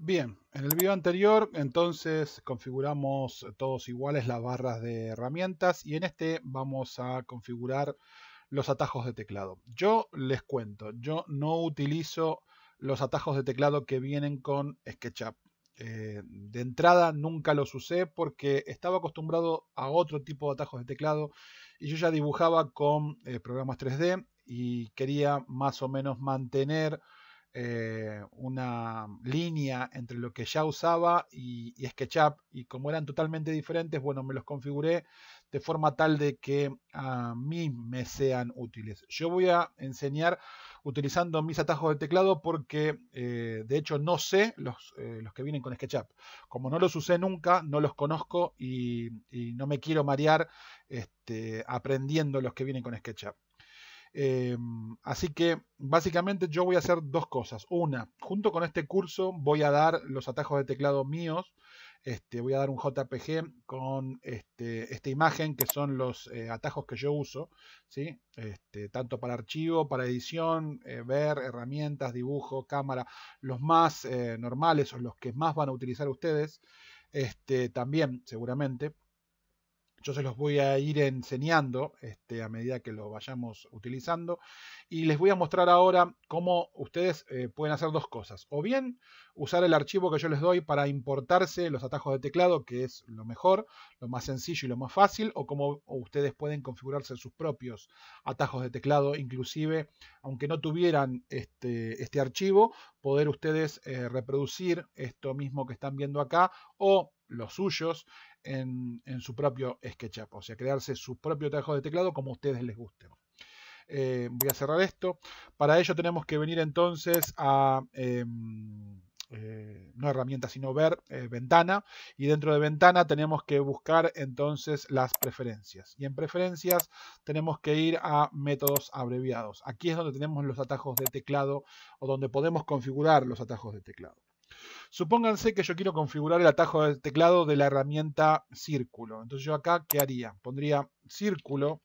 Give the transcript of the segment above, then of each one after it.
Bien, en el video anterior entonces configuramos eh, todos iguales las barras de herramientas y en este vamos a configurar los atajos de teclado. Yo les cuento, yo no utilizo los atajos de teclado que vienen con SketchUp. Eh, de entrada nunca los usé porque estaba acostumbrado a otro tipo de atajos de teclado y yo ya dibujaba con eh, programas 3D y quería más o menos mantener eh, una línea entre lo que ya usaba y, SketchUp y como eran totalmente diferentes, bueno, me los configuré de forma tal de que a mí me sean útiles. Yo voy a enseñar utilizando mis atajos de teclado porque eh, de hecho no sé eh, los, que vienen con SketchUp. Como no los usé nunca, no los conozco y, no me quiero marear este, aprendiendo los que vienen con SketchUp. Em, así que básicamente yo voy a hacer dos cosas. Una, junto con este curso voy a dar los atajos de teclado míos. Este, voy a dar un JPG con este, esta imagen que son los eh, atajos que yo uso, este, tanto para archivo, para edición, eh, ver, herramientas, dibujo, cámara, los más eh, normales o los que más van a utilizar ustedes, este, también seguramente yo se los voy a ir enseñando este, a medida que lo vayamos utilizando. Y les voy a mostrar ahora cómo ustedes eh, pueden hacer dos cosas. O bien usar el archivo que yo les doy para importarse los atajos de teclado, que es lo mejor, lo más sencillo y lo más fácil. O cómo ustedes pueden configurarse sus propios atajos de teclado, inclusive aunque no tuvieran este, este archivo, poder ustedes eh, reproducir esto mismo que están viendo acá o los suyos en, su propio SketchUp, o sea, crearse su propio atajo de teclado como a ustedes les guste. Eh, voy a cerrar esto. Para ello tenemos que venir entonces a... Em, eh, no herramientas, sino ver eh, ventana. Y dentro de ventana tenemos que buscar entonces las preferencias. Y en preferencias tenemos que ir a métodos abreviados. Aquí es donde tenemos los atajos de teclado o donde podemos configurar los atajos de teclado. Supónganse que yo quiero configurar el atajo del teclado de la herramienta círculo. Entonces yo acá, ¿qué haría? Pondría círculo,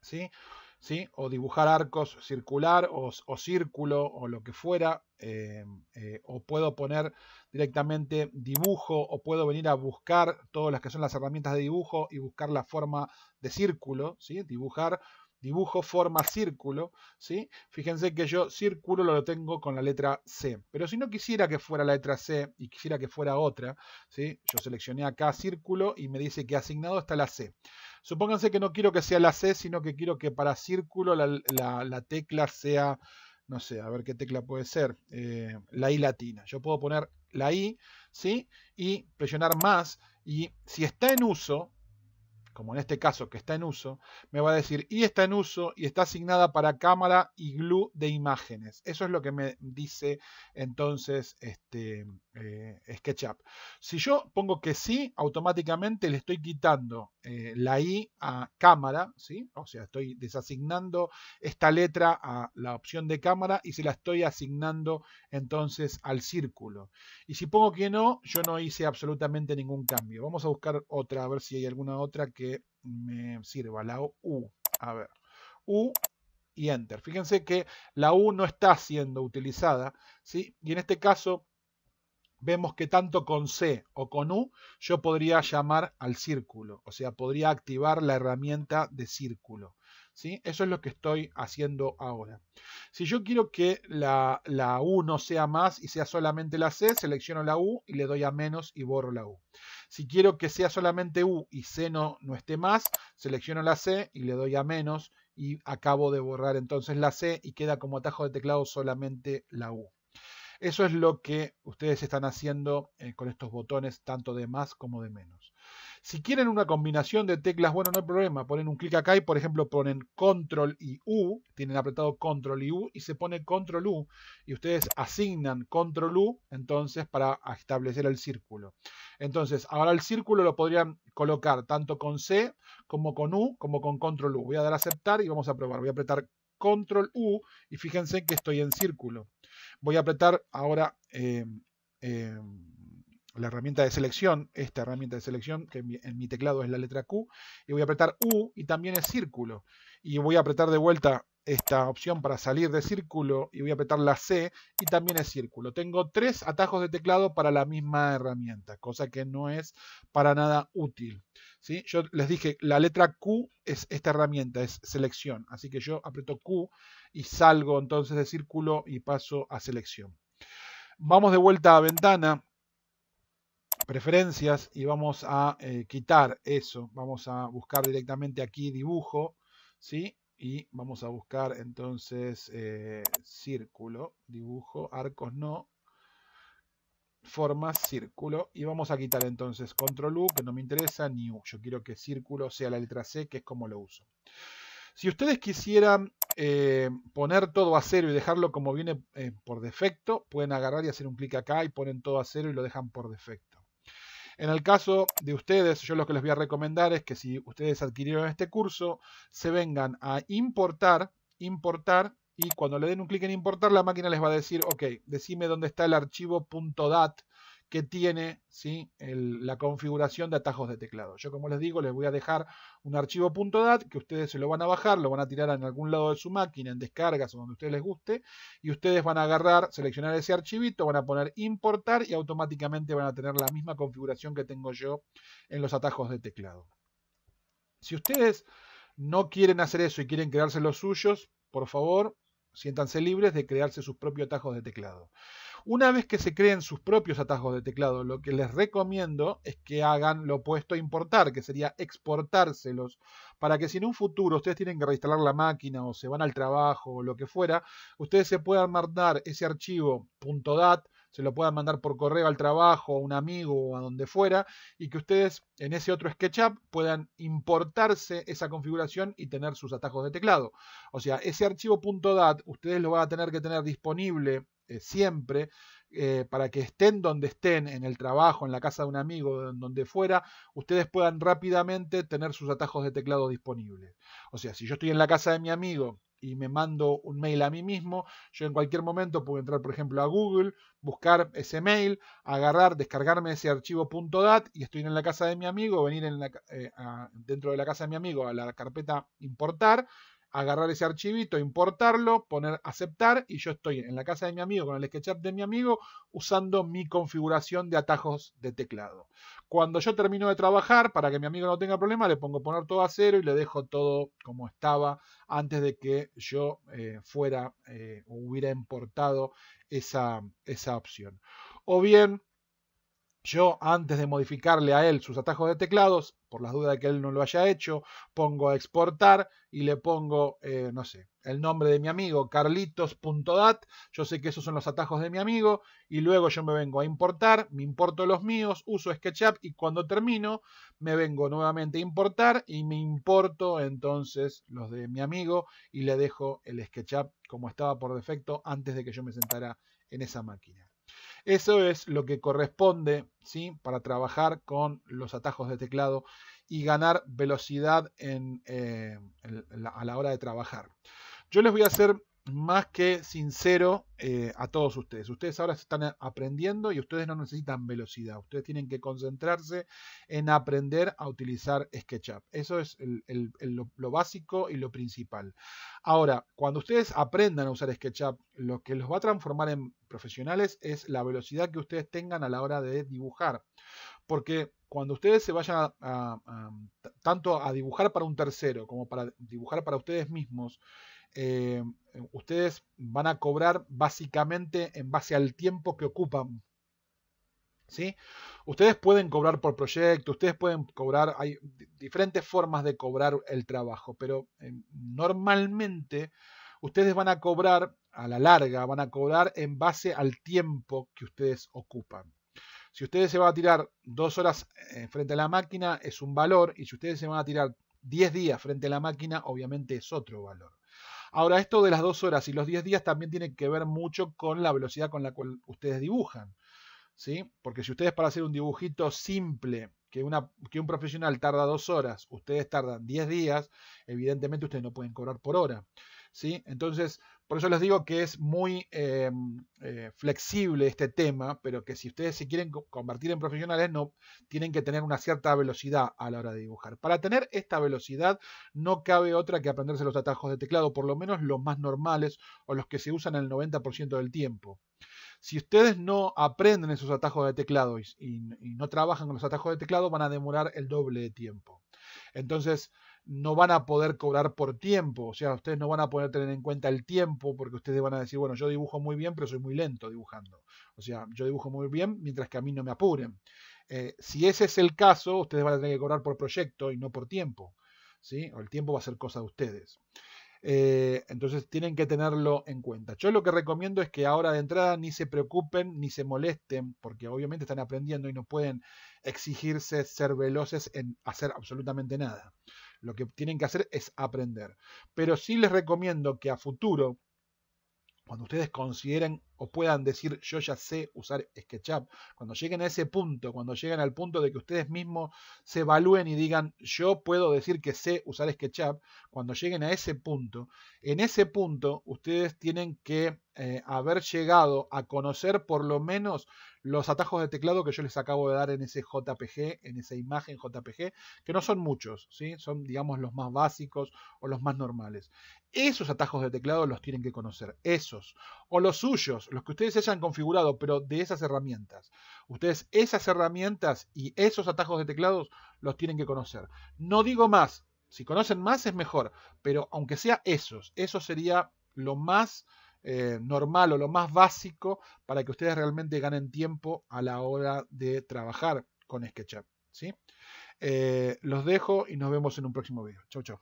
¿sí? ¿Sí? O dibujar arcos circular o, círculo o lo que fuera. Eh, eh, o puedo poner directamente dibujo o puedo venir a buscar todas las que son las herramientas de dibujo y buscar la forma de círculo, ¿sí? Dibujar dibujo, forma, círculo, ¿sí? Fíjense que yo círculo lo tengo con la letra C, pero si no quisiera que fuera la letra C y quisiera que fuera otra, ¿sí? Yo seleccioné acá círculo y me dice que asignado está la C. Supónganse que no quiero que sea la C, sino que quiero que para círculo la, tecla sea, no sé, a ver qué tecla puede ser, eh, la I latina. Yo puedo poner la I, ¿sí? Y presionar más y si está en uso, como en este caso que está en uso, me va a decir y está en uso y está asignada para cámara y glue de imágenes. Eso es lo que me dice entonces este eh, SketchUp. Si yo pongo que sí, automáticamente le estoy quitando eh, la I a cámara, ¿sí? o sea, estoy desasignando esta letra a la opción de cámara y se la estoy asignando entonces al círculo. Y si pongo que no, yo no hice absolutamente ningún cambio. Vamos a buscar otra, a ver si hay alguna otra que me sirva, la U. A ver, U y Enter. Fíjense que la U no está siendo utilizada, ¿sí? Y en este caso vemos que tanto con C o con U yo podría llamar al círculo, o sea, podría activar la herramienta de círculo. Eso es lo que estoy haciendo ahora. Si yo quiero que la, U no sea más y sea solamente la C, selecciono la U y le doy a menos y borro la U. Si quiero que sea solamente U y C no, no esté más, selecciono la C y le doy a menos y acabo de borrar entonces la C y queda como atajo de teclado solamente la U. Eso es lo que ustedes están haciendo eh, con estos botones, tanto de más como de menos. Si quieren una combinación de teclas, bueno, no hay problema. Ponen un clic acá y, por ejemplo, ponen control y U. Tienen apretado control y U y se pone control U. Y ustedes asignan control U, entonces, para establecer el círculo. Entonces, ahora el círculo lo podrían colocar tanto con C como con U, como con control U. Voy a dar a aceptar y vamos a probar. Voy a apretar control U y fíjense que estoy en círculo. Voy a apretar ahora... Eh, eh, la herramienta de selección, esta herramienta de selección, que en mi, teclado es la letra Q, y voy a apretar U y también es círculo. Y voy a apretar de vuelta esta opción para salir de círculo y voy a apretar la C y también es círculo. Tengo tres atajos de teclado para la misma herramienta, cosa que no es para nada útil. ¿sí? Yo les dije, la letra Q es esta herramienta, es selección. Así que yo aprieto Q y salgo entonces de círculo y paso a selección. Vamos de vuelta a ventana preferencias y vamos a eh, quitar eso. Vamos a buscar directamente aquí dibujo, ¿sí? Y vamos a buscar entonces eh, círculo, dibujo, arcos no, formas, círculo. Y vamos a quitar entonces control U, que no me interesa, ni U. Yo quiero que círculo sea la letra C, que es como lo uso. Si ustedes quisieran eh, poner todo a cero y dejarlo como viene por defecto, pueden agarrar y hacer un clic acá y ponen todo a cero y lo dejan por defecto. En el caso de ustedes, yo lo que les voy a recomendar es que si ustedes adquirieron este curso, se vengan a importar, importar, y cuando le den un clic en importar, la máquina les va a decir, ok, decime dónde está el archivo .dat que tiene la configuración de atajos de teclado. Yo como les digo, les voy a dejar un archivo .dat que ustedes se lo van a bajar, lo van a tirar en algún lado de su máquina, en descargas o donde a ustedes les guste, y ustedes van a agarrar, seleccionar ese archivito, van a poner importar y automáticamente van a tener la misma configuración que tengo yo en los atajos de teclado. Si ustedes no quieren hacer eso y quieren crearse los suyos, por favor, siéntanse libres de crearse sus propios atajos de teclado. Una vez que se creen sus propios atajos de teclado, lo que les recomiendo es que hagan lo opuesto a importar, que sería exportárselos, para que si en un futuro ustedes tienen que reinstalar la máquina o se van al trabajo o lo que fuera, ustedes se puedan mandar ese archivo .dat, se lo puedan mandar por correo al trabajo, a un amigo o a donde fuera, y que ustedes en ese otro SketchUp puedan importarse esa configuración y tener sus atajos de teclado. O sea, ese archivo .dat ustedes lo van a tener que tener disponible eh, siempre, eh, para que estén donde estén, en el trabajo, en la casa de un amigo, donde fuera, ustedes puedan rápidamente tener sus atajos de teclado disponibles. O sea, si yo estoy en la casa de mi amigo y me mando un mail a mí mismo, yo en cualquier momento puedo entrar, por ejemplo, a Google, buscar ese mail, agarrar, descargarme ese archivo .dat y estoy en la casa de mi amigo, venir eh, dentro de la casa de mi amigo a la carpeta importar, agarrar ese archivito, importarlo, poner aceptar y yo estoy en la casa de mi amigo con el SketchUp de mi amigo usando mi configuración de atajos de teclado. Cuando yo termino de trabajar, para que mi amigo no tenga problema, le pongo poner todo a cero y le dejo todo como estaba antes de que yo eh, fuera o eh, hubiera importado esa, esa opción. O bien yo, antes de modificarle a él sus atajos de teclados, por las dudas de que él no lo haya hecho, pongo a exportar y le pongo, eh, no sé, el nombre de mi amigo, carlitos.dat. Yo sé que esos son los atajos de mi amigo y luego yo me vengo a importar, me importo los míos, uso SketchUp y cuando termino me vengo nuevamente a importar y me importo entonces los de mi amigo y le dejo el SketchUp como estaba por defecto antes de que yo me sentara en esa máquina. Eso es lo que corresponde ¿sí? para trabajar con los atajos de teclado y ganar velocidad en, eh, a la hora de trabajar. Yo les voy a hacer más que sincero eh, a todos ustedes. Ustedes ahora se están aprendiendo y ustedes no necesitan velocidad. Ustedes tienen que concentrarse en aprender a utilizar SketchUp. Eso es lo, básico y lo principal. Ahora, cuando ustedes aprendan a usar SketchUp, lo que los va a transformar en profesionales es la velocidad que ustedes tengan a la hora de dibujar. Porque cuando ustedes se vayan tanto a dibujar para un tercero como para dibujar para ustedes mismos, eh, ustedes van a cobrar básicamente en base al tiempo que ocupan. ¿Sí? Ustedes pueden cobrar por proyecto, ustedes pueden cobrar, hay diferentes formas de cobrar el trabajo, pero eh, normalmente ustedes van a cobrar a la larga, van a cobrar en base al tiempo que ustedes ocupan. Si ustedes se van a tirar dos horas eh, frente a la máquina es un valor y si ustedes se van a tirar diez días frente a la máquina obviamente es otro valor. Ahora, esto de las dos horas y los 10 días también tiene que ver mucho con la velocidad con la cual ustedes dibujan. ¿sí? Porque si ustedes para hacer un dibujito simple, que, que un profesional tarda dos horas, ustedes tardan 10 días, evidentemente ustedes no pueden cobrar por hora. Entonces, por eso les digo que es muy eh, eh, flexible este tema, pero que si ustedes se quieren convertir en profesionales, no tienen que tener una cierta velocidad a la hora de dibujar. Para tener esta velocidad, no cabe otra que aprenderse los atajos de teclado, por lo menos los más normales o los que se usan el 90% del tiempo. Si ustedes no aprenden esos atajos de teclado y no trabajan con los atajos de teclado, van a demorar el doble de tiempo. Entonces, no van a poder cobrar por tiempo, o sea, ustedes no van a poder tener en cuenta el tiempo porque ustedes van a decir, bueno, yo dibujo muy bien, pero soy muy lento dibujando. O sea, yo dibujo muy bien mientras que a mí no me apuren. Eh, si ese es el caso, ustedes van a tener que cobrar por proyecto y no por tiempo. ¿sí? O el tiempo va a ser cosa de ustedes. Eh, entonces tienen que tenerlo en cuenta. Yo lo que recomiendo es que ahora de entrada ni se preocupen ni se molesten, porque obviamente están aprendiendo y no pueden exigirse ser veloces en hacer absolutamente nada. Lo que tienen que hacer es aprender. Pero sí les recomiendo que a futuro, cuando ustedes consideren o puedan decir yo ya sé usar SketchUp, cuando lleguen a ese punto, cuando lleguen al punto de que ustedes mismos se evalúen y digan yo puedo decir que sé usar SketchUp, cuando lleguen a ese punto, en ese punto ustedes tienen que eh, haber llegado a conocer por lo menos los atajos de teclado que yo les acabo de dar en ese JPG, en esa imagen JPG, que no son muchos, ¿sí? son digamos los más básicos o los más normales. Esos atajos de teclado los tienen que conocer, esos o los suyos, los que ustedes hayan configurado, pero de esas herramientas. Ustedes esas herramientas y esos atajos de teclados los tienen que conocer. No digo más, si conocen más es mejor, pero aunque sea esos, eso sería lo más eh, normal o lo más básico para que ustedes realmente ganen tiempo a la hora de trabajar con SketchUp. ¿sí? Eh, los dejo y nos vemos en un próximo video. Chau, chau.